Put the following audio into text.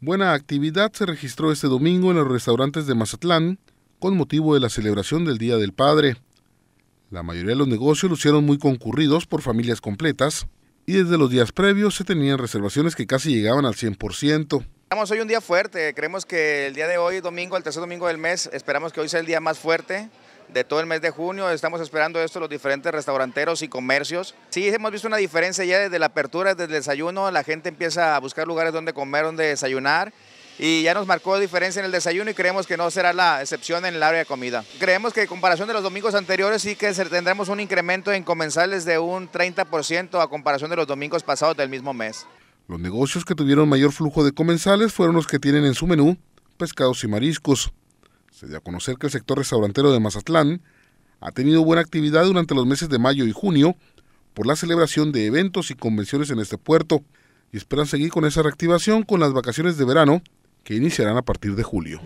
Buena actividad se registró este domingo en los restaurantes de Mazatlán con motivo de la celebración del Día del Padre. La mayoría de los negocios lucieron muy concurridos por familias completas y desde los días previos se tenían reservaciones que casi llegaban al 100%. Estamos hoy un día fuerte, creemos que el día de hoy, domingo, el tercer domingo del mes, esperamos que hoy sea el día más fuerte de todo el mes de junio. Estamos esperando esto los diferentes restauranteros y comercios. Sí, hemos visto una diferencia ya desde la apertura, desde el desayuno. La gente empieza a buscar lugares donde comer, donde desayunar. Y ya nos marcó diferencia en el desayuno y creemos que no será la excepción en el área de comida. Creemos que en comparación de los domingos anteriores sí que tendremos un incremento en comensales de un 30% a comparación de los domingos pasados del mismo mes. Los negocios que tuvieron mayor flujo de comensales fueron los que tienen en su menú pescados y mariscos, se dio a conocer que el sector restaurantero de Mazatlán ha tenido buena actividad durante los meses de mayo y junio por la celebración de eventos y convenciones en este puerto y esperan seguir con esa reactivación con las vacaciones de verano que iniciarán a partir de julio.